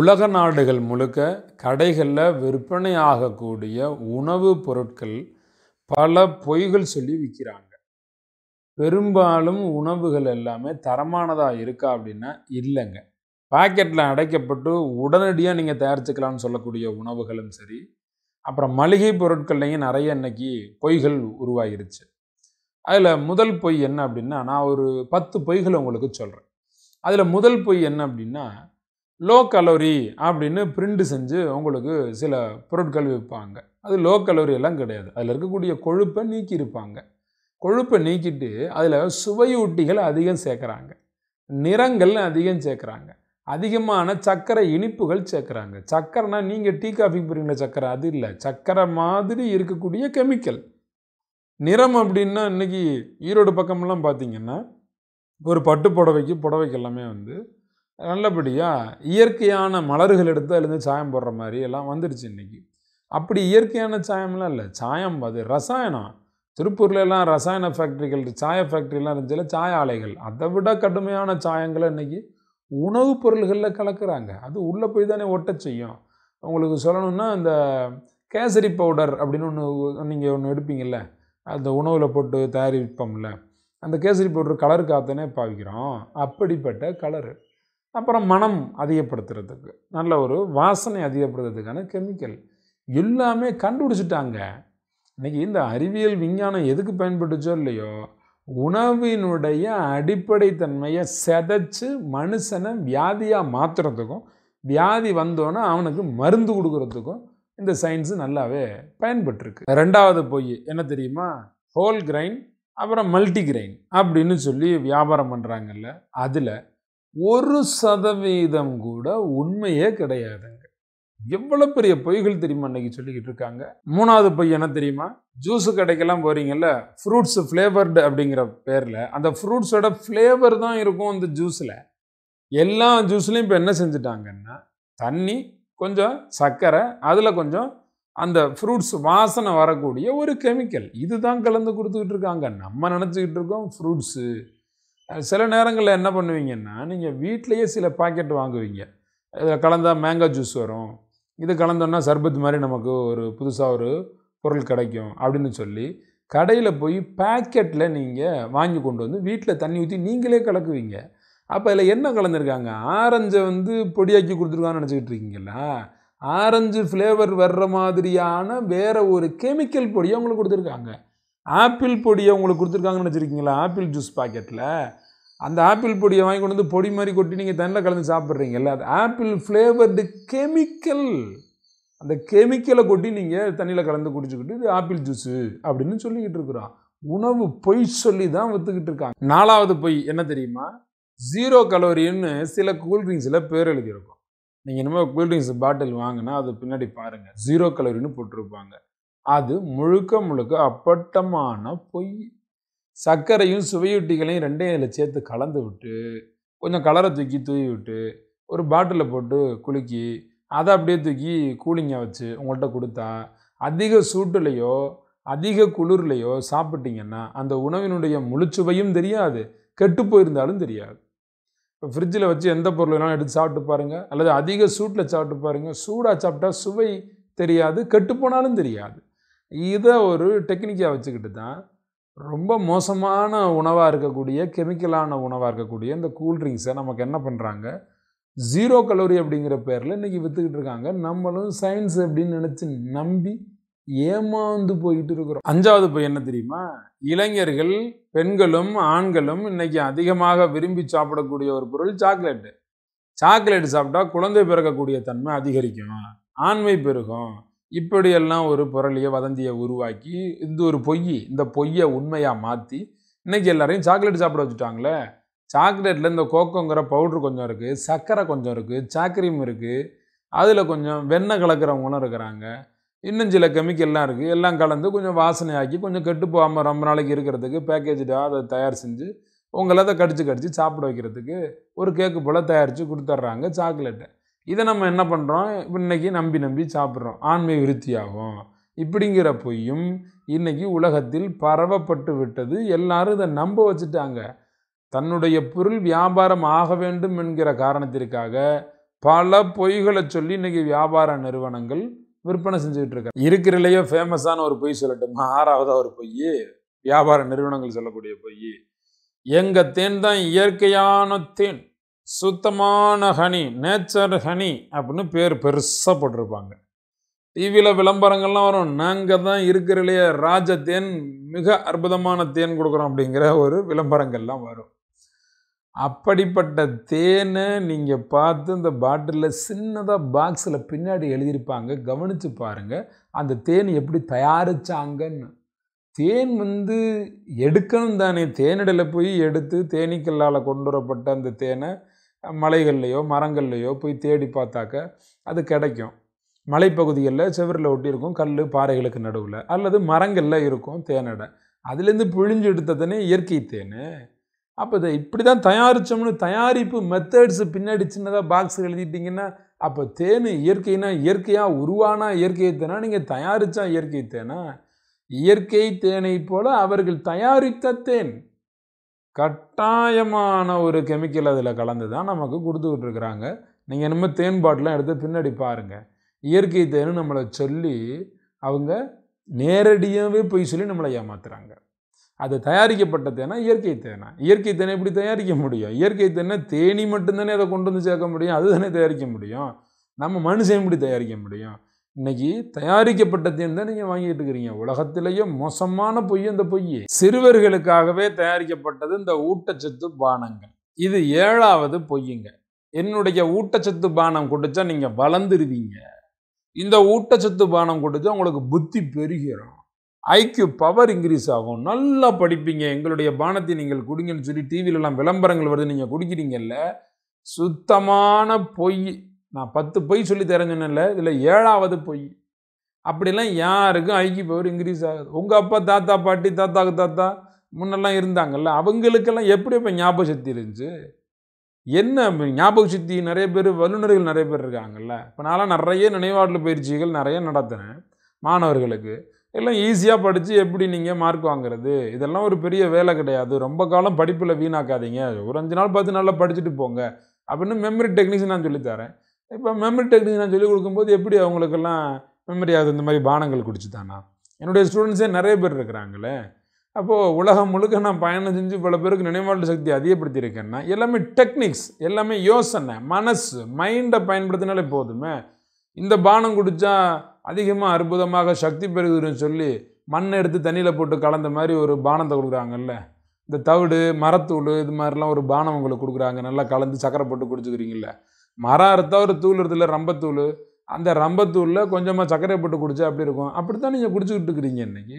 உலக நாடுகள் முழுக்க கடைகளில் விற்பனை ஆகக்கூடிய உணவுப் பொருட்கள் பல பொய்கள் சொல்லி விற்கிறாங்க பெரும்பாலும் உணவுகள் எல்லாமே தரமானதாக இருக்கா அப்படின்னா இல்லைங்க பாக்கெட்டில் அடைக்கப்பட்டு உடனடியாக நீங்கள் தயாரிச்சுக்கலாம்னு சொல்லக்கூடிய உணவுகளும் சரி அப்புறம் மளிகை பொருட்கள்லையும் நிறைய இன்னைக்கு பொய்கள் உருவாகிருச்சு அதில் முதல் பொய் என்ன அப்படின்னா நான் ஒரு பத்து பொய்களை உங்களுக்கு சொல்கிறேன் அதில் முதல் பொய் என்ன அப்படின்னா லோ கலோரி அப்படின்னு பிரிண்ட் செஞ்சு உங்களுக்கு சில பொருட்கள் விற்பாங்க அது லோ கலோரி எல்லாம் கிடையாது அதில் இருக்கக்கூடிய கொழுப்பை நீக்கியிருப்பாங்க கொழுப்பை நீக்கிட்டு அதில் சுவையூட்டிகள் அதிகம் சேர்க்குறாங்க நிறங்கள் அதிகம் சேர்க்குறாங்க அதிகமான சர்க்கரை இனிப்புகள் சேர்க்குறாங்க சர்க்கரைனா நீங்கள் டீ காஃபி போடுறீங்களா சர்க்கரை அது இல்லை சர்க்கரை மாதிரி இருக்கக்கூடிய கெமிக்கல் நிறம் அப்படின்னா இன்றைக்கி ஈரோடு பக்கமெல்லாம் பார்த்திங்கன்னா ஒரு பட்டு புடவைக்கு புடவைக்கு எல்லாமே வந்து நல்லபடியாக இயற்கையான மலர்கள் எடுத்து அதுலேருந்து சாயம் போடுற மாதிரி எல்லாம் வந்துடுச்சு இன்றைக்கி அப்படி இயற்கையான சாயம்லாம் இல்லை சாயம் அது ரசாயனம் திருப்பூர்லலாம் ரசாயன ஃபேக்ட்ரிகள் சாய ஃபேக்ட்ரிலாம் இருந்துச்சுல சாய ஆலைகள் அதை விட கடுமையான சாயங்களை இன்றைக்கி உணவுப் பொருள்களில் கலக்கிறாங்க அது உள்ளே போய் தானே ஒட்ட செய்யும் உங்களுக்கு சொல்லணும்னா இந்த கேசரி பவுடர் அப்படின்னு ஒன்று நீங்கள் ஒன்று எடுப்பீங்கள்ல அந்த உணவில் போட்டு தயாரிப்போம்ல அந்த கேசரி பவுடர் கலர் காத்தனே பாவிக்கிறோம் அப்படிப்பட்ட கலரு அப்புறம் மனம் அதிகப்படுத்துறதுக்கு நல்ல ஒரு வாசனை அதிகப்படுத்துறதுக்கான கெமிக்கல் எல்லாமே கண்டுபிடிச்சிட்டாங்க இன்றைக்கி இந்த அறிவியல் விஞ்ஞானம் எதுக்கு பயன்பட்டுச்சோ இல்லையோ உணவினுடைய அடிப்படை தன்மையை செதைச்சு மனுஷனை வியாதியாக மாற்றுறதுக்கும் வியாதி வந்தோன்னா அவனுக்கு மருந்து கொடுக்குறதுக்கும் இந்த சயின்ஸு நல்லாவே பயன்பட்டுருக்கு ரெண்டாவது போய் என்ன தெரியுமா ஹோல் கிரைன் அப்புறம் மல்டி கிரைன் அப்படின்னு சொல்லி வியாபாரம் பண்ணுறாங்கல்ல அதில் ஒரு சதவீதம் கூட உண்மையே கிடையாதுங்க எவ்வளோ பெரிய பொய்கள் தெரியுமா அன்றைக்கி சொல்லிக்கிட்டு இருக்காங்க மூணாவது பொய் என்ன தெரியுமா ஜூஸு கடைக்கெல்லாம் போகிறீங்கல்ல ஃப்ரூட்ஸ் ஃப்ளேவர்டு அப்படிங்கிற பேரில் அந்த ஃப்ரூட்ஸோட ஃப்ளேவர் தான் இருக்கும் அந்த ஜூஸில் எல்லா ஜூஸ்லேயும் இப்போ என்ன செஞ்சுட்டாங்கன்னா தண்ணி கொஞ்சம் சர்க்கரை அதில் கொஞ்சம் அந்த ஃப்ரூட்ஸ் வாசனை வரக்கூடிய ஒரு கெமிக்கல் இதுதான் கலந்து கொடுத்துக்கிட்டு இருக்காங்க நம்ம நினச்சிக்கிட்டு இருக்கோம் ஃப்ரூட்ஸு சில நேரங்களில் என்ன பண்ணுவீங்கன்னா நீங்கள் வீட்லேயே சில பாக்கெட் வாங்குவீங்க இதில் கலந்தால் மேங்கோ ஜூஸ் வரும் இது கலந்தோன்னா சர்பத் மாதிரி நமக்கு ஒரு புதுசாக ஒரு பொருள் கிடைக்கும் அப்படின்னு சொல்லி கடையில் போய் பேக்கெட்டில் நீங்கள் வாங்கி கொண்டு வந்து வீட்டில் தண்ணி ஊற்றி நீங்களே கலக்குவீங்க அப்போ அதில் என்ன கலந்துருக்காங்க ஆரஞ்சை வந்து பொடியாக்கி கொடுத்துருக்கான்னு நினச்சிக்கிட்டு இருக்கீங்களா ஆரஞ்சு ஃப்ளேவர் வர்ற மாதிரியான வேறு ஒரு கெமிக்கல் பொடியை அவங்களுக்கு கொடுத்துருக்காங்க ஆப்பிள் பொடியை உங்களுக்கு கொடுத்துருக்காங்கன்னு வச்சுருக்கீங்களா ஆப்பிள் ஜூஸ் பாக்கெட்டில் அந்த ஆப்பிள் பொடியை வாங்கி கொண்டு வந்து பொடி மாதிரி கொட்டி நீங்கள் தண்ணியில் கலந்து சாப்பிட்றீங்கல்ல அது ஆப்பிள் ஃப்ளேவர்டு கெமிக்கல் அந்த கெமிக்கலை கொட்டி நீங்கள் தண்ணியில் கலந்து குடிச்சுக்கிட்டு இது ஆப்பிள் ஜூஸு அப்படின்னு சொல்லிக்கிட்டு இருக்கிறோம் உணவு பொய் சொல்லி தான் விற்றுக்கிட்டு இருக்காங்க நாலாவது பொய் என்ன தெரியுமா ஜீரோ கலோரின்னு சில கூல்ட்ரிங்க்ஸில் பேர் எழுதியிருக்கும் நீங்கள் இனிமேல் கூல்ட்ரிங்க்ஸ் பாட்டில் வாங்கினா அது பின்னாடி பாருங்கள் ஜீரோ கலோரின்னு போட்டிருப்பாங்க அது முழுக்க முழுக்க அப்பட்டமான பொய் சர்க்கரையும் சுவையூட்டிகளையும் ரெண்டையும் அதில் சேர்த்து கலந்து விட்டு கொஞ்சம் கலரை தூக்கி தூவி விட்டு ஒரு பாட்டிலில் போட்டு குலுக்கி அதை அப்படியே தூக்கி கூலிங்காக வச்சு உங்கள்கிட்ட கொடுத்தா அதிக சூட்டுலேயோ அதிக குளிர்லையோ சாப்பிட்டீங்கன்னா அந்த உணவினுடைய முழுச்சுவையும் தெரியாது கெட்டு போயிருந்தாலும் தெரியாது இப்போ ஃப்ரிட்ஜில் வச்சு எந்த பொருள் வேணாலும் எடுத்து சாப்பிட்டு பாருங்கள் அல்லது அதிக சூட்டில் சாப்பிட்டு பாருங்கள் சூடாக சாப்பிட்டா சுவை தெரியாது கெட்டு போனாலும் தெரியாது இதை ஒரு டெக்னிக்காக வச்சுக்கிட்டு தான் ரொம்ப மோசமான உணவாக இருக்கக்கூடிய கெமிக்கலான உணவாக இருக்கக்கூடிய இந்த கூல்ட்ரிங்க்ஸை நமக்கு என்ன பண்ணுறாங்க ஜீரோ கலோரி அப்படிங்கிற பேரில் இன்றைக்கி விற்றுக்கிட்டு இருக்காங்க நம்மளும் சயின்ஸ் அப்படின்னு நினச்சி நம்பி ஏமாந்து போயிட்டு இருக்கிறோம் அஞ்சாவது போய் என்ன தெரியுமா இளைஞர்கள் பெண்களும் ஆண்களும் இன்றைக்கி அதிகமாக விரும்பி சாப்பிடக்கூடிய ஒரு பொருள் சாக்லேட்டு சாக்லேட் சாப்பிட்டா குழந்தை பிறக்கக்கூடிய தன்மை அதிகரிக்கும் ஆண்மை பெருகும் இப்படியெல்லாம் ஒரு புரளிய வதந்தியை உருவாக்கி இந்த ஒரு பொய் இந்த பொய்யை உண்மையாக மாற்றி இன்றைக்கி எல்லாரையும் சாக்லேட் சாப்பிட வச்சுட்டாங்களே சாக்லேட்டில் இந்த கோக்கோங்கிற பவுட்ரு கொஞ்சம் இருக்குது சர்க்கரை கொஞ்சம் இருக்குது சாக்கரியும் இருக்குது அதில் கொஞ்சம் வெண்ணெய் கலக்கிறவங்களும் இருக்கிறாங்க இன்னும் சில கெமிக்கல்லாம் இருக்குது எல்லாம் கலந்து கொஞ்சம் வாசனையாக்கி கொஞ்சம் கெட்டு போகாமல் ரொம்ப நாளைக்கு இருக்கிறதுக்கு பேக்கேஜாக அதை தயார் செஞ்சு உங்களை அதை கடிச்சு கடிச்சு சாப்பிட வைக்கிறதுக்கு ஒரு கேக்கு போல் தயாரித்து கொடுத்துட்றாங்க சாக்லேட்டை இதை நம்ம என்ன பண்ணுறோம் இன்றைக்கி நம்பி நம்பி சாப்பிட்றோம் ஆண்மை விருத்தியாகும் இப்படிங்கிற பொய்யும் இன்றைக்கி உலகத்தில் பரவப்பட்டு விட்டது எல்லாரும் இதை நம்ப வச்சுட்டாங்க தன்னுடைய பொருள் வியாபாரம் ஆக வேண்டும் என்கிற காரணத்திற்காக பல பொய்களை சொல்லி இன்றைக்கி வியாபார நிறுவனங்கள் விற்பனை செஞ்சுக்கிட்டு இருக்காங்க இருக்கிறலையோ ஃபேமஸான ஒரு பொய் சொல்லட்டும் ஆறாவதாக ஒரு பொய் வியாபார நிறுவனங்கள் சொல்லக்கூடிய பொய் எங்கள் தேன் தான் இயற்கையான தேன் சுத்தமான ஹனி நேச்சர் ஹனி அப்படின்னு பேர் பெருசாக போட்டிருப்பாங்க டிவியில் விளம்பரங்கள்லாம் வரும் நாங்கள் தான் இருக்கிறலையே ராஜ தேன் மிக அற்புதமான தேன் கொடுக்குறோம் அப்படிங்கிற ஒரு விளம்பரங்கள்லாம் வரும் அப்படிப்பட்ட தேனை நீங்கள் பார்த்து இந்த பாட்டிலில் சின்னதாக பாக்ஸில் பின்னாடி எழுதியிருப்பாங்க கவனித்து பாருங்கள் அந்த தேன் எப்படி தயாரித்தாங்கன்னு தேன் வந்து எடுக்கணும் தானே தேனிடையில் போய் எடுத்து தேனீக்கல்லால் கொண்டு வரப்பட்ட அந்த தேனை மலைகள்லையோ மரங்கள்லையோ போய் தேடி பார்த்தாக்க அது கிடைக்கும் மலைப்பகுதிகளில் செவரில் ஒட்டி இருக்கும் கல் பாறைகளுக்கு நடுவில் அல்லது மரங்களில் இருக்கும் தேனடை அதுலேருந்து பிழிஞ்சு எடுத்ததுனே இயற்கை தேன் அப்போ இதை இப்படி தான் தயாரித்தோம்னு தயாரிப்பு மெத்தட்ஸ் பின்னாடி சின்னதாக பாக்ஸ் எழுதிட்டிங்கன்னா அப்போ தேன் இயற்கைனா இயற்கையாக உருவானா இயற்கை தேனா நீங்கள் தயாரித்தா இயற்கை தேனா இயற்கை தேனை போல் அவர்கள் தயாரித்த தேன் கட்டாயமான ஒரு கெமிக்கல் அதில் கலந்து தான் நமக்கு கொடுத்துக்கிட்டு இருக்கிறாங்க நீங்கள் இனிமேல் தேன் பாட்டிலாம் எடுத்து பின்னாடி பாருங்கள் இயற்கை தேன் நம்மளை சொல்லி அவங்க நேரடியாகவே பொய் சொல்லி நம்மளை ஏமாத்துறாங்க அது தயாரிக்கப்பட்ட தேனா இயற்கை தேனா இயற்கை தேனை எப்படி தயாரிக்க முடியும் இயற்கை தேனை தேனி மட்டும்தானே அதை கொண்டு வந்து சேர்க்க முடியும் அது தானே தயாரிக்க முடியும் நம்ம மனுஷன் எப்படி தயாரிக்க முடியும் இன்னைக்கு தயாரிக்கப்பட்ட தேன் தான் நீங்கள் வாங்கிட்டு இருக்கிறீங்க உலகத்திலேயே மோசமான பொய் இந்த பொய் சிறுவர்களுக்காகவே தயாரிக்கப்பட்டது இந்த ஊட்டச்சத்து பானங்கள் இது ஏழாவது பொய்யுங்க என்னுடைய ஊட்டச்சத்து பானம் கொடுத்தா நீங்கள் வளர்ந்துருவீங்க இந்த ஊட்டச்சத்து பானம் கொடுத்தா உங்களுக்கு புத்தி பெருகிறோம் ஐக்கியூ பவர் இன்க்ரீஸ் ஆகும் நல்லா படிப்பீங்க எங்களுடைய பானத்தை நீங்கள் குடிங்கன்னு சொல்லி டிவியிலலாம் விளம்பரங்கள் வருது நீங்கள் குடிக்கிறீங்கல்ல சுத்தமான பொய் நான் பத்து பொய் சொல்லி தரேன் இல்லை இதில் ஏழாவது பொய் அப்படிலாம் யாருக்கும் ஐக்கி பவர் இன்க்ரீஸ் ஆகுது உங்கள் அப்பா தாத்தா பாட்டி தாத்தாவுக்கு தாத்தா முன்னெல்லாம் இருந்தாங்கல்ல அவங்களுக்கெல்லாம் எப்படி இப்போ ஞாபக சக்தி இருந்துச்சு என்ன ஞாபக சக்தி நிறைய பேர் வல்லுநர்கள் நிறைய பேர் இருக்காங்கல்ல இப்போ நான்லாம் நிறைய நினைவாற்றல் பயிற்சிகள் நிறைய நடத்துகிறேன் மாணவர்களுக்கு எல்லாம் ஈஸியாக படித்து எப்படி நீங்கள் மார்க் வாங்குறது இதெல்லாம் ஒரு பெரிய வேலை கிடையாது ரொம்ப காலம் படிப்பில் வீணாக்காதீங்க ஒரு அஞ்சு நாள் பத்து நாளில் படிச்சுட்டு போங்க அப்படின்னு மெமரி டெக்னிக்ஸ் நான் சொல்லித்தரேன் இப்போ மெமரி டெக்னிக் நான் சொல்லிக் கொடுக்கும்போது எப்படி அவங்களுக்கெல்லாம் மெமரி ஆகுது இந்த மாதிரி பானங்கள் குடிச்சு தானா என்னுடைய ஸ்டூடெண்ட்ஸே நிறைய பேர் இருக்கிறாங்களே அப்போது உலகம் முழுக்க நான் பயணம் செஞ்சு பல பேருக்கு நினைவாற்றல் சக்தி அதிகப்படுத்தியிருக்கேன்னா எல்லாமே டெக்னிக்ஸ் எல்லாமே யோசனை மனசு மைண்டை பயன்படுத்தினாலே போதுமே இந்த பானம் குடித்தா அதிகமாக அற்புதமாக சக்தி பெறுகிறதுன்னு சொல்லி மண்ணை எடுத்து தண்ணியில் போட்டு கலந்த மாதிரி ஒரு பானத்தை கொடுக்குறாங்கல்ல இந்த தவிடு மரத்தூள் இது மாதிரிலாம் ஒரு பானம் உங்களுக்கு கொடுக்குறாங்க நல்லா கலந்து சக்கரை போட்டு குடிச்சுக்கிறீங்களே மரம் அறுத்தா ஒரு தூள் இருக்குல்ல ரம்பத்தூள் அந்த ரம்பத்தூளில் கொஞ்சமாக சர்க்கரை போட்டு குடிச்சா அப்படி இருக்கும் அப்படி தான் நீங்கள் குடிச்சிக்கிட்டு இருக்கிறீங்க இன்றைக்கி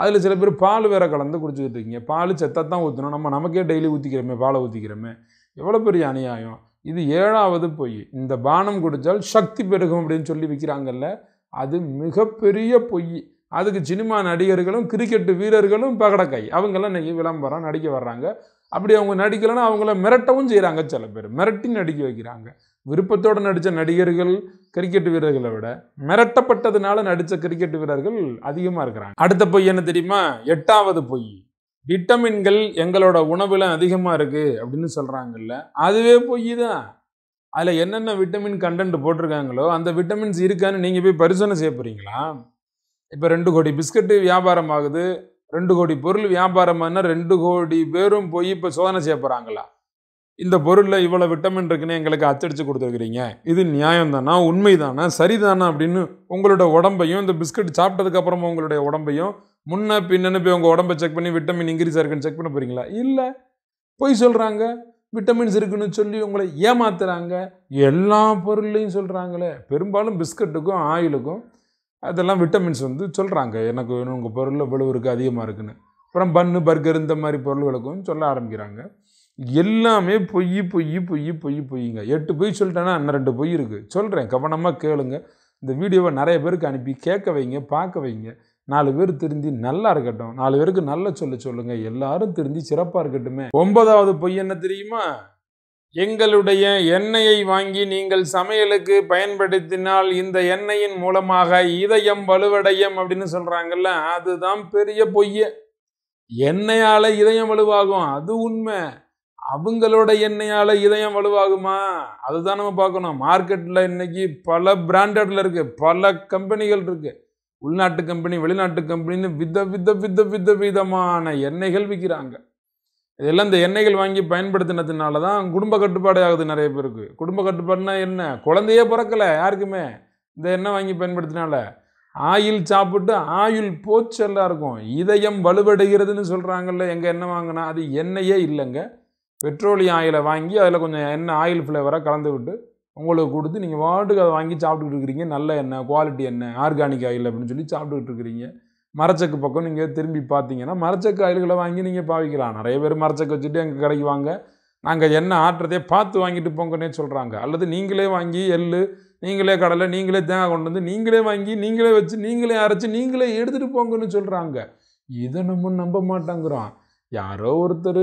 அதில் சில பேர் பால் வேற கலந்து குடிச்சிக்கிட்டு இருக்கீங்க பால் செத்தாக தான் ஊற்றணும் நம்ம நமக்கே டெய்லி ஊற்றிக்கிறோமே பாலை ஊற்றிக்கிறோமே எவ்வளோ பெரிய அநியாயம் இது ஏழாவது பொய் இந்த பானம் குடித்தால் சக்தி பெருகும் அப்படின்னு சொல்லி விற்கிறாங்கல்ல அது மிகப்பெரிய பொய் அதுக்கு சினிமா நடிகர்களும் கிரிக்கெட்டு வீரர்களும் பகடக்கை அவங்கெல்லாம் இன்றைக்கி விளம்பரம் நடிக்க வர்றாங்க அப்படி அவங்க நடிக்கலைன்னா அவங்கள மிரட்டவும் செய்கிறாங்க சில பேர் மிரட்டி நடிக்க வைக்கிறாங்க விருப்பத்தோடு நடித்த நடிகர்கள் கிரிக்கெட் வீரர்களை விட மிரட்டப்பட்டதுனால நடித்த கிரிக்கெட் வீரர்கள் அதிகமாக இருக்கிறாங்க அடுத்த பொய் என்ன தெரியுமா எட்டாவது பொய் விட்டமின்கள் எங்களோட உணவில் அதிகமாக இருக்குது அப்படின்னு சொல்கிறாங்கல்ல அதுவே பொய் தான் அதில் என்னென்ன விட்டமின் கண்டென்ட் போட்டிருக்காங்களோ அந்த விட்டமின்ஸ் இருக்கான்னு நீங்கள் போய் பரிசோதனை செய்ய போகிறீங்களா இப்போ ரெண்டு கோடி பிஸ்கட்டு வியாபாரம் ஆகுது ரெண்டு கோடி பொருள் வியாபாரம்னா ரெண்டு கோடி பேரும் போய் இப்போ சோதனை செய்ய போகிறாங்களா இந்த பொருளில் இவ்வளோ விட்டமின் இருக்குன்னு எங்களுக்கு அச்சடித்து கொடுத்துருக்குறீங்க இது நியாயம் தானா உண்மை தானா சரிதானா அப்படின்னு உங்களோட உடம்பையும் இந்த பிஸ்கட் சாப்பிட்டதுக்கப்புறமா உங்களுடைய உடம்பையும் முன்ன பின்னன்னு போய் உங்கள் உடம்பை செக் பண்ணி விட்டமின் இன்க்ரீஸ் இருக்குன்னு செக் பண்ண போகிறீங்களா இல்லை போய் சொல்கிறாங்க விட்டமின்ஸ் இருக்குன்னு சொல்லி உங்களை ஏமாத்துறாங்க எல்லா பொருள்லையும் சொல்கிறாங்களே பெரும்பாலும் பிஸ்கட்டுக்கும் ஆயிலுக்கும் அதெல்லாம் விட்டமின்ஸ் வந்து சொல்கிறாங்க எனக்கு வேணும் உங்கள் பொருளில் விழுவு இருக்குது அதிகமாக இருக்குன்னு அப்புறம் பன்னு பர்கர் இந்த மாதிரி பொருள்களுக்கும் சொல்ல ஆரம்பிக்கிறாங்க எல்லாமே பொய் பொய் பொய் பொய் பொய்ங்க எட்டு பொய் சொல்லிட்டேன்னா அன்ன ரெண்டு பொய் இருக்குது சொல்கிறேன் கவனமாக கேளுங்க இந்த வீடியோவை நிறைய பேருக்கு அனுப்பி கேட்க வைங்க பார்க்க வைங்க நாலு பேர் திருந்தி நல்லா இருக்கட்டும் நாலு பேருக்கு நல்ல சொல்ல சொல்லுங்கள் எல்லாரும் திருந்தி சிறப்பாக இருக்கட்டுமே ஒன்பதாவது பொய் என்ன தெரியுமா எங்களுடைய எண்ணெயை வாங்கி நீங்கள் சமையலுக்கு பயன்படுத்தினால் இந்த எண்ணெயின் மூலமாக இதயம் வலுவடையம் அப்படின்னு சொல்கிறாங்கல்ல அதுதான் பெரிய பொய்ய எண்ணெயால் இதயம் வலுவாகும் அது உண்மை அவங்களோட எண்ணெயால் இதயம் வலுவாகுமா அதுதான் நம்ம பார்க்கணும் மார்க்கெட்டில் இன்னைக்கு பல பிராண்டட்ல இருக்குது பல கம்பெனிகள் இருக்குது உள்நாட்டு கம்பெனி வெளிநாட்டு கம்பெனின்னு வித வித வித வித விதமான எண்ணெய்கள் விற்கிறாங்க இதெல்லாம் இந்த எண்ணெய்கள் வாங்கி பயன்படுத்தினதுனால தான் குடும்ப கட்டுப்பாடு ஆகுது நிறைய பேருக்கு குடும்ப கட்டுப்பாடுனா என்ன குழந்தையே பிறக்கலை யாருக்குமே இந்த எண்ணெய் வாங்கி பயன்படுத்தினால ஆயில் சாப்பிட்டு ஆயுள் போச்செல்லாம் இருக்கும் இதயம் வலுவடைகிறதுன்னு சொல்கிறாங்கல்ல எங்கள் எண்ணெய் வாங்கினா அது எண்ணெயே இல்லைங்க பெட்ரோலியம் ஆயிலை வாங்கி அதில் கொஞ்சம் எண்ணெய் ஆயில் ஃப்ளேவராக கலந்து விட்டு உங்களுக்கு கொடுத்து நீங்கள் வாட்டுக்கு அதை வாங்கி சாப்பிட்டுக்கிட்டு இருக்கிறீங்க நல்ல எண்ணெய் குவாலிட்டி எண்ணெய் ஆர்கானிக் ஆயில் அப்படின்னு சொல்லி சாப்பிட்டுக்கிட்டு இருக்கிறீங்க மரச்சக்கு பக்கம் நீங்கள் திரும்பி பார்த்தீங்கன்னா மரச்சக்கு ஆயில்களை வாங்கி நீங்கள் பாவிக்கலாம் நிறைய பேர் மரச்சக்கு வச்சுட்டு எங்கள் கடைக்கு வாங்க நாங்கள் எண்ணெய் ஆட்டுறதே பார்த்து வாங்கிட்டு போங்கன்னே சொல்கிறாங்க அல்லது நீங்களே வாங்கி எள் நீங்களே கடலை நீங்களே தேங்காய் கொண்டு வந்து நீங்களே வாங்கி நீங்களே வச்சு நீங்களே அரைச்சி நீங்களே எடுத்துகிட்டு போங்கன்னு சொல்கிறாங்க இதை நம்ம நம்ப மாட்டேங்கிறோம் யாரோ ஒருத்தர்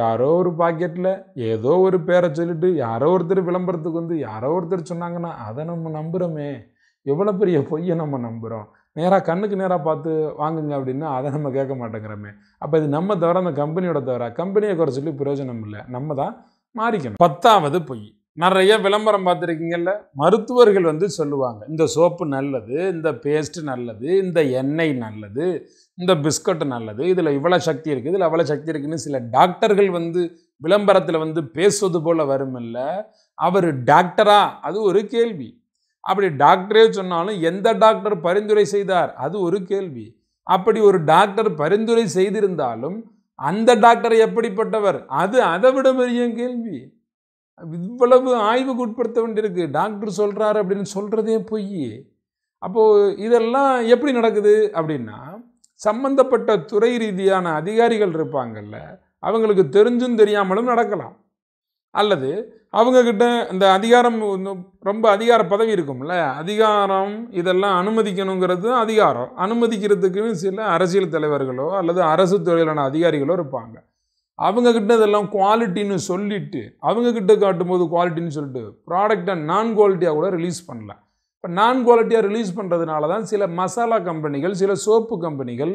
யாரோ ஒரு பாக்கெட்டில் ஏதோ ஒரு பேரை சொல்லிட்டு யாரோ ஒருத்தர் விளம்பரத்துக்கு வந்து யாரோ ஒருத்தர் சொன்னாங்கன்னா அதை நம்ம நம்புகிறோமே எவ்வளோ பெரிய பொய்யை நம்ம நம்புகிறோம் நேராக கண்ணுக்கு நேராக பார்த்து வாங்குங்க அப்படின்னா அதை நம்ம கேட்க மாட்டேங்கிறோமே அப்போ இது நம்ம தவிர அந்த கம்பெனியோட தவிர கம்பெனியை குறை சொல்லி பிரயோஜனம் இல்லை நம்ம தான் மாறிக்கணும் பத்தாவது பொய் நிறைய விளம்பரம் பார்த்துருக்கீங்கல்ல மருத்துவர்கள் வந்து சொல்லுவாங்க இந்த சோப்பு நல்லது இந்த பேஸ்ட்டு நல்லது இந்த எண்ணெய் நல்லது இந்த பிஸ்கட் நல்லது இதில் இவ்வளோ சக்தி இருக்குது இதில் அவ்வளோ சக்தி இருக்குதுன்னு சில டாக்டர்கள் வந்து விளம்பரத்தில் வந்து பேசுவது போல் வருமில்ல அவர் டாக்டரா அது ஒரு கேள்வி அப்படி டாக்டரே சொன்னாலும் எந்த டாக்டர் பரிந்துரை செய்தார் அது ஒரு கேள்வி அப்படி ஒரு டாக்டர் பரிந்துரை செய்திருந்தாலும் அந்த டாக்டர் எப்படிப்பட்டவர் அது அதை விட பெரிய கேள்வி இவ்வளவு ஆய்வுக்கு உட்படுத்த வேண்டியிருக்கு டாக்டர் சொல்கிறார் அப்படின்னு சொல்கிறதே போய் அப்போது இதெல்லாம் எப்படி நடக்குது அப்படின்னா சம்பந்தப்பட்ட துறை ரீதியான அதிகாரிகள் இருப்பாங்கள்ல அவங்களுக்கு தெரிஞ்சும் தெரியாமலும் நடக்கலாம் அல்லது அவங்கக்கிட்ட இந்த அதிகாரம் ரொம்ப அதிகார பதவி இருக்கும்ல அதிகாரம் இதெல்லாம் அனுமதிக்கணுங்கிறது அதிகாரம் அனுமதிக்கிறதுக்குன்னு சில அரசியல் தலைவர்களோ அல்லது அரசு துறையிலான அதிகாரிகளோ இருப்பாங்க அவங்கக்கிட்ட இதெல்லாம் குவாலிட்டின்னு சொல்லிவிட்டு அவங்கக்கிட்ட காட்டும்போது குவாலிட்டின்னு சொல்லிட்டு ப்ராடக்டை நான் குவாலிட்டியாக கூட ரிலீஸ் பண்ணல இப்போ நான் குவாலிட்டியாக ரிலீஸ் பண்ணுறதுனால தான் சில மசாலா கம்பெனிகள் சில சோப்பு கம்பெனிகள்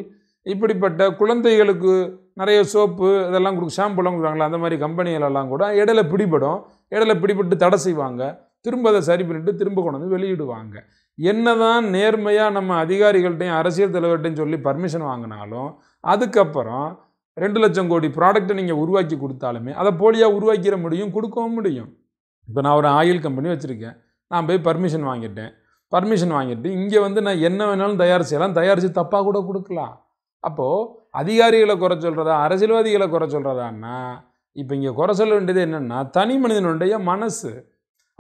இப்படிப்பட்ட குழந்தைகளுக்கு நிறைய சோப்பு இதெல்லாம் கொடுக்கு ஷாம்புலாம் கொடுக்குறாங்களா அந்த மாதிரி கம்பெனிகளெல்லாம் கூட இடையில பிடிபடும் இடையில பிடிபட்டு தடை செய்வாங்க திரும்ப அதை சரி பண்ணிவிட்டு திரும்ப கொண்டு வந்து வெளியிடுவாங்க என்ன தான் நேர்மையாக நம்ம அதிகாரிகள்ட்டையும் அரசியல் தலைவர்கிட்டையும் சொல்லி பர்மிஷன் வாங்கினாலும் அதுக்கப்புறம் ரெண்டு லட்சம் கோடி ப்ராடக்ட்டை நீங்கள் உருவாக்கி கொடுத்தாலுமே அதை போலியாக உருவாக்கிட முடியும் கொடுக்கவும் முடியும் இப்போ நான் ஒரு ஆயில் கம்பெனி வச்சுருக்கேன் நான் போய் பர்மிஷன் வாங்கிட்டேன் பர்மிஷன் வாங்கிட்டு இங்கே வந்து நான் என்ன வேணாலும் தயார் செய்யலாம் தயாரித்து தப்பாக கூட கொடுக்கலாம் அப்போது அதிகாரிகளை குறை சொல்கிறதா அரசியல்வாதிகளை குறை சொல்கிறதான்னா இப்போ இங்கே குறை சொல்ல வேண்டியது என்னென்னா தனி மனிதனுடைய மனசு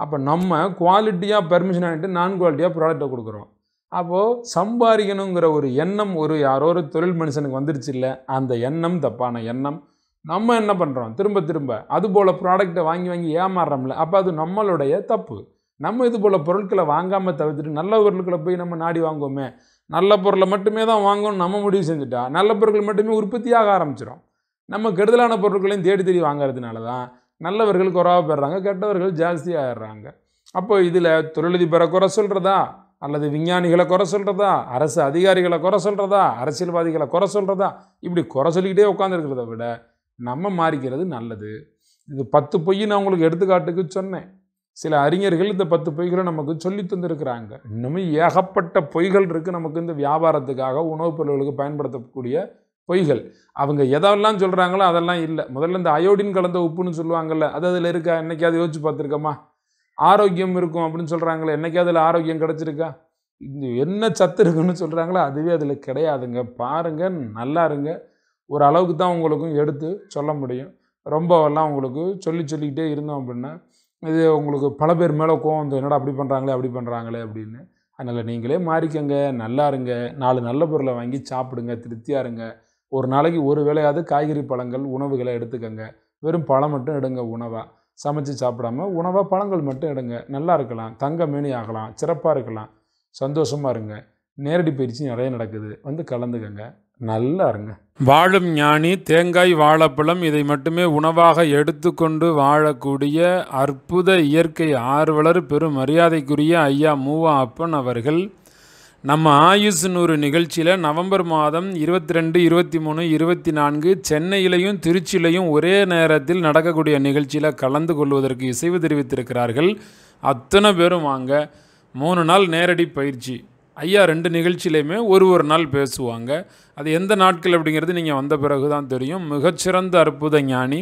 அப்போ நம்ம குவாலிட்டியாக பெர்மிஷன் ஆகிட்டு நான் குவாலிட்டியாக ப்ராடக்டை கொடுக்குறோம் அப்போது சம்பாதிக்கணுங்கிற ஒரு எண்ணம் ஒரு யாரோ ஒரு தொழில் மனுஷனுக்கு வந்துருச்சு இல்லை அந்த எண்ணம் தப்பான எண்ணம் நம்ம என்ன பண்ணுறோம் திரும்ப திரும்ப அது போல் ப்ராடக்டை வாங்கி வாங்கி ஏமாறுறோம்ல அப்போ அது நம்மளுடைய தப்பு நம்ம இது போல் பொருட்களை வாங்காமல் தவிர்த்துட்டு நல்ல பொருட்களை போய் நம்ம நாடி வாங்குவோமே நல்ல பொருளை மட்டுமே தான் வாங்கணும்னு நம்ம முடிவு செஞ்சுட்டா நல்ல பொருட்கள் மட்டுமே உற்பத்தியாக ஆரம்பிச்சிடும் நம்ம கெடுதலான பொருட்களையும் தேடி தேடி வாங்குறதுனால தான் நல்லவர்கள் குறவாக போயிடுறாங்க கெட்டவர்கள் ஜாஸ்தியாகிடுறாங்க அப்போ இதில் தொழிலதிபரை குறை சொல்கிறதா அல்லது விஞ்ஞானிகளை குறை சொல்கிறதா அரசு அதிகாரிகளை குறை சொல்கிறதா அரசியல்வாதிகளை குறை சொல்கிறதா இப்படி குறை சொல்லிக்கிட்டே உட்காந்துருக்கிறத விட நம்ம மாறிக்கிறது நல்லது இது பத்து பொய் நான் உங்களுக்கு எடுத்துக்காட்டுக்கு சொன்னேன் சில அறிஞர்கள் இந்த பத்து பொய்களை நமக்கு சொல்லி தந்திருக்கிறாங்க இன்னமும் ஏகப்பட்ட பொய்கள் இருக்குது நமக்கு இந்த வியாபாரத்துக்காக உணவுப் பொருள்களுக்கு பயன்படுத்தக்கூடிய பொய்கள் அவங்க எதெல்லாம் சொல்கிறாங்களோ அதெல்லாம் இல்லை முதல்ல இந்த அயோடின் கலந்த உப்புன்னு சொல்லுவாங்கள்ல அது அதில் இருக்கா என்னைக்காவது யோசிச்சு பார்த்துருக்கோமா ஆரோக்கியம் இருக்கும் அப்படின்னு சொல்கிறாங்களே என்றைக்காவது அதில் ஆரோக்கியம் கிடச்சிருக்கா இது என்ன சத்து இருக்குன்னு சொல்கிறாங்களோ அதுவே அதில் கிடையாதுங்க பாருங்கள் நல்லா இருங்க ஒரு அளவுக்கு தான் உங்களுக்கும் எடுத்து சொல்ல முடியும் ரொம்பவெல்லாம் உங்களுக்கு சொல்லி சொல்லிக்கிட்டே இருந்தோம் அப்படின்னா இது உங்களுக்கு பல பேர் மேலே கோவம் வந்து என்னடா அப்படி பண்ணுறாங்களே அப்படி பண்ணுறாங்களே அப்படின்னு அதனால் நீங்களே மாறிக்கங்க நல்லா இருங்க நாலு நல்ல பொருளை வாங்கி சாப்பிடுங்க திருப்தியாக இருங்க ஒரு நாளைக்கு ஒரு வேளையாவது காய்கறி பழங்கள் உணவுகளை எடுத்துக்கங்க வெறும் பழம் மட்டும் எடுங்க உணவாக சமைச்சு சாப்பிடாம உணவாக பழங்கள் மட்டும் எடுங்க நல்லா இருக்கலாம் தங்க மேனி ஆகலாம் சிறப்பாக இருக்கலாம் சந்தோஷமாக இருங்க நேரடி பயிற்சி நிறைய நடக்குது வந்து கலந்துக்கங்க நல்லா இருங்க வாழும் ஞானி தேங்காய் வாழைப்பழம் இதை மட்டுமே உணவாக எடுத்துக்கொண்டு வாழக்கூடிய அற்புத இயற்கை ஆர்வலர் பெரும் மரியாதைக்குரிய ஐயா மூவா அப்பன் அவர்கள் நம்ம ஆயுஸ் நூறு நிகழ்ச்சியில் நவம்பர் மாதம் இருபத்தி ரெண்டு இருபத்தி மூணு இருபத்தி நான்கு சென்னையிலையும் திருச்சியிலையும் ஒரே நேரத்தில் நடக்கக்கூடிய நிகழ்ச்சியில் கலந்து கொள்வதற்கு இசைவு தெரிவித்திருக்கிறார்கள் அத்தனை பேரும் வாங்க மூணு நாள் நேரடி பயிற்சி ஐயா ரெண்டு நிகழ்ச்சியிலையுமே ஒரு ஒரு நாள் பேசுவாங்க அது எந்த நாட்கள் அப்படிங்கிறது நீங்கள் வந்த பிறகு தான் தெரியும் மிகச்சிறந்த அற்புத ஞானி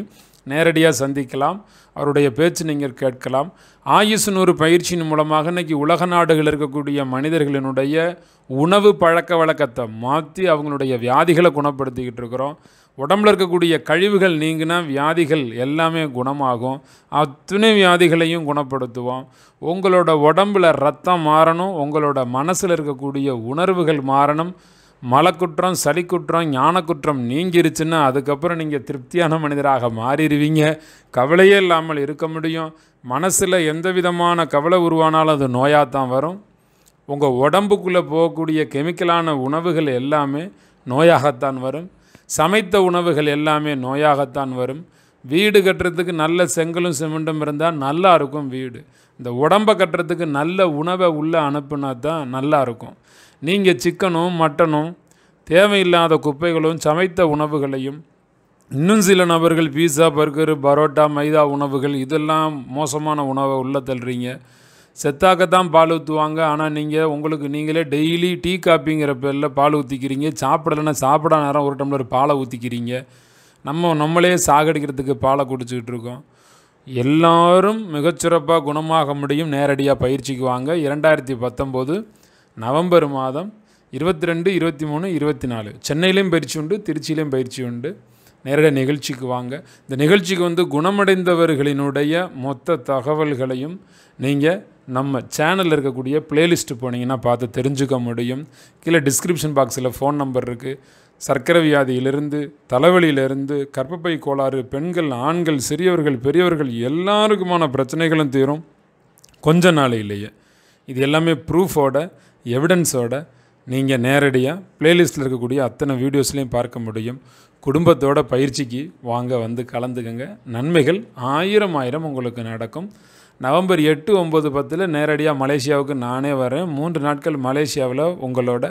நேரடியாக சந்திக்கலாம் அவருடைய பேச்சு நீங்கள் கேட்கலாம் ஆயுசன் ஒரு பயிற்சியின் மூலமாக இன்றைக்கி உலக நாடுகள் இருக்கக்கூடிய மனிதர்களினுடைய உணவு பழக்க வழக்கத்தை மாற்றி அவங்களுடைய வியாதிகளை குணப்படுத்திக்கிட்டு இருக்கிறோம் உடம்புல இருக்கக்கூடிய கழிவுகள் நீங்கினா வியாதிகள் எல்லாமே குணமாகும் அத்துணை வியாதிகளையும் குணப்படுத்துவோம் உங்களோட உடம்பில் ரத்தம் மாறணும் உங்களோட மனசில் இருக்கக்கூடிய உணர்வுகள் மாறணும் மலக்குற்றம் சளி குற்றம் ஞான குற்றம் நீங்கிருச்சுன்னா அதுக்கப்புறம் நீங்கள் திருப்தியான மனிதராக மாறிடுவீங்க கவலையே இல்லாமல் இருக்க முடியும் மனசில் எந்த விதமான கவலை உருவானாலும் அது நோயாக தான் வரும் உங்கள் உடம்புக்குள்ளே போகக்கூடிய கெமிக்கலான உணவுகள் எல்லாமே நோயாகத்தான் வரும் சமைத்த உணவுகள் எல்லாமே நோயாகத்தான் வரும் வீடு கட்டுறதுக்கு நல்ல செங்கலும் சிமெண்டும் இருந்தால் நல்லா இருக்கும் வீடு இந்த உடம்பை கட்டுறதுக்கு நல்ல உணவை உள்ளே அனுப்புனா தான் நல்லா இருக்கும் நீங்கள் சிக்கனும் மட்டனும் தேவையில்லாத குப்பைகளும் சமைத்த உணவுகளையும் இன்னும் சில நபர்கள் பீஸா பர்கரு பரோட்டா மைதா உணவுகள் இதெல்லாம் மோசமான உணவை உள்ளே தள்ளுறீங்க செத்தாக்கத்தான் பால் ஊற்றுவாங்க ஆனால் நீங்கள் உங்களுக்கு நீங்களே டெய்லி டீ காப்பிங்கிற பேரில் பால் ஊற்றிக்கிறீங்க சாப்பிடலைன்னா சாப்பிட நேரம் ஒரு டம்ளர் பாலை ஊற்றிக்கிறீங்க நம்ம நம்மளே சாகடிக்கிறதுக்கு பாலை குடிச்சிக்கிட்டு இருக்கோம் எல்லோரும் மிகச்சிறப்பாக குணமாக முடியும் நேரடியாக பயிற்சிக்கு வாங்க இரண்டாயிரத்தி பத்தொம்போது நவம்பர் மாதம் இருபத்தி ரெண்டு இருபத்தி மூணு இருபத்தி நாலு சென்னையிலையும் பயிற்சி உண்டு திருச்சியிலையும் பயிற்சி உண்டு நேரடியாக நிகழ்ச்சிக்கு வாங்க இந்த நிகழ்ச்சிக்கு வந்து குணமடைந்தவர்களினுடைய மொத்த தகவல்களையும் நீங்கள் நம்ம சேனலில் இருக்கக்கூடிய பிளேலிஸ்ட்டு போனீங்கன்னா பார்த்து தெரிஞ்சுக்க முடியும் கீழே டிஸ்கிரிப்ஷன் பாக்ஸில் ஃபோன் நம்பர் இருக்குது சர்க்கரை வியாதியிலிருந்து தலைவலியிலிருந்து கர்ப்பப்பை கோளாறு பெண்கள் ஆண்கள் சிறியவர்கள் பெரியவர்கள் எல்லாருக்குமான பிரச்சனைகளும் தீரும் கொஞ்ச நாள் இல்லையே இது எல்லாமே ப்ரூஃபோட எவிடன்ஸோட நீங்கள் நேரடியாக ப்ளேலிஸ்ட்டில் இருக்கக்கூடிய அத்தனை வீடியோஸ்லையும் பார்க்க முடியும் குடும்பத்தோட பயிற்சிக்கு வாங்க வந்து கலந்துக்கங்க நன்மைகள் ஆயிரம் ஆயிரம் உங்களுக்கு நடக்கும் நவம்பர் எட்டு ஒம்பது பத்தில் நேரடியாக மலேசியாவுக்கு நானே வரேன் மூன்று நாட்கள் மலேசியாவில் உங்களோட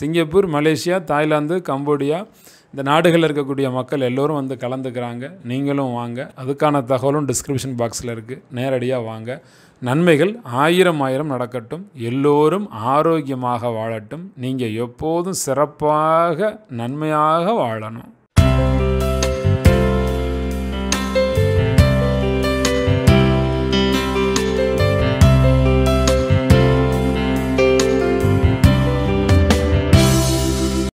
சிங்கப்பூர் மலேசியா தாய்லாந்து கம்போடியா இந்த நாடுகளில் இருக்கக்கூடிய மக்கள் எல்லோரும் வந்து கலந்துக்கிறாங்க நீங்களும் வாங்க அதுக்கான தகவலும் டிஸ்கிரிப்ஷன் பாக்ஸில் இருக்குது நேரடியாக வாங்க நன்மைகள் ஆயிரம் ஆயிரம் நடக்கட்டும் எல்லோரும் ஆரோக்கியமாக வாழட்டும் நீங்கள் எப்போதும் சிறப்பாக நன்மையாக வாழணும்